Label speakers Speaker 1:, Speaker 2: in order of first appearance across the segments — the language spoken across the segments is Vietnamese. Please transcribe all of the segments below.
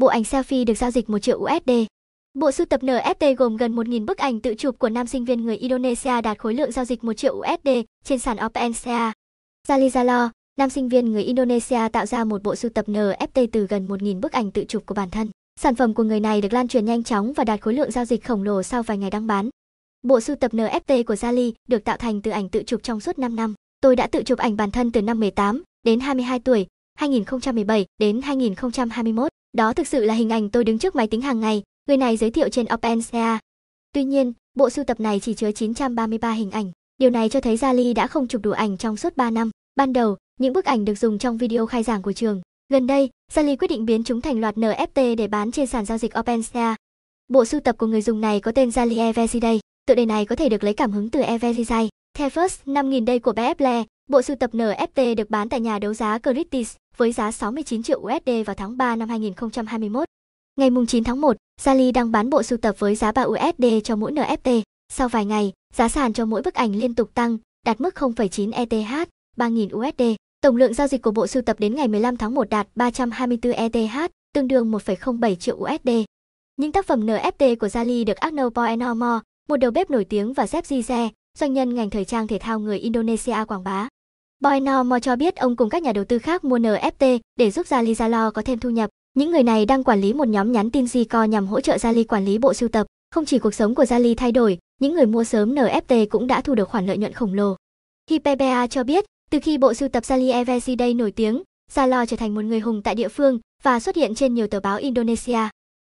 Speaker 1: Bộ ảnh selfie được giao dịch 1 triệu USD. Bộ sưu tập NFT gồm gần 1.000 bức ảnh tự chụp của nam sinh viên người Indonesia đạt khối lượng giao dịch 1 triệu USD trên sàn OpenSea. Zalizalo, nam sinh viên người Indonesia tạo ra một bộ sưu tập NFT từ gần 1.000 bức ảnh tự chụp của bản thân. Sản phẩm của người này được lan truyền nhanh chóng và đạt khối lượng giao dịch khổng lồ sau vài ngày đăng bán. Bộ sưu tập NFT của Zali được tạo thành từ ảnh tự chụp trong suốt 5 năm. Tôi đã tự chụp ảnh bản thân từ năm 18 đến 22 tuổi, 2017 đến 2021. Đó thực sự là hình ảnh tôi đứng trước máy tính hàng ngày, người này giới thiệu trên OpenSea. Tuy nhiên, bộ sưu tập này chỉ chứa 933 hình ảnh. Điều này cho thấy Zali đã không chụp đủ ảnh trong suốt 3 năm. Ban đầu, những bức ảnh được dùng trong video khai giảng của trường. Gần đây, Zali quyết định biến chúng thành loạt NFT để bán trên sàn giao dịch OpenSea. Bộ sưu tập của người dùng này có tên Zali Everyday. Tựa đề này có thể được lấy cảm hứng từ Everyday, The First 5000 Day của BF Bộ sưu tập NFT được bán tại nhà đấu giá Christie's với giá 69 triệu USD vào tháng 3 năm 2021. Ngày 9 tháng 1, Zali đang bán bộ sưu tập với giá 3 USD cho mỗi NFT. Sau vài ngày, giá sàn cho mỗi bức ảnh liên tục tăng, đạt mức 0,9 ETH, 3.000 USD. Tổng lượng giao dịch của bộ sưu tập đến ngày 15 tháng 1 đạt 324 ETH, tương đương 1,07 triệu USD. Những tác phẩm NFT của Zali được Arno Poenormo, một đầu bếp nổi tiếng và Zep Zize, doanh nhân ngành thời trang thể thao người Indonesia quảng bá. Boy Normo cho biết ông cùng các nhà đầu tư khác mua NFT để giúp Zali Zalo có thêm thu nhập. Những người này đang quản lý một nhóm nhắn tin Zico nhằm hỗ trợ Zali quản lý bộ sưu tập. Không chỉ cuộc sống của Zali thay đổi, những người mua sớm NFT cũng đã thu được khoản lợi nhuận khổng lồ. Hiperbea cho biết, từ khi bộ sưu tập Zali Evesi Day nổi tiếng, Zalo trở thành một người hùng tại địa phương và xuất hiện trên nhiều tờ báo Indonesia.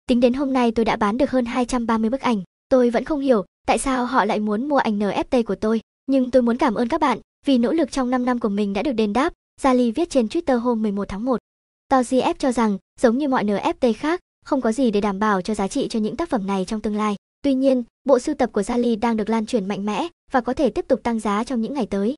Speaker 1: Tính đến hôm nay tôi đã bán được hơn 230 bức ảnh. Tôi vẫn không hiểu tại sao họ lại muốn mua ảnh NFT của tôi, nhưng tôi muốn cảm ơn các bạn vì nỗ lực trong 5 năm của mình đã được đền đáp, Zali viết trên Twitter hôm 11 tháng 1. TOGF cho rằng, giống như mọi NFT khác, không có gì để đảm bảo cho giá trị cho những tác phẩm này trong tương lai. Tuy nhiên, bộ sưu tập của Zali đang được lan truyền mạnh mẽ và có thể tiếp tục tăng giá trong những ngày tới.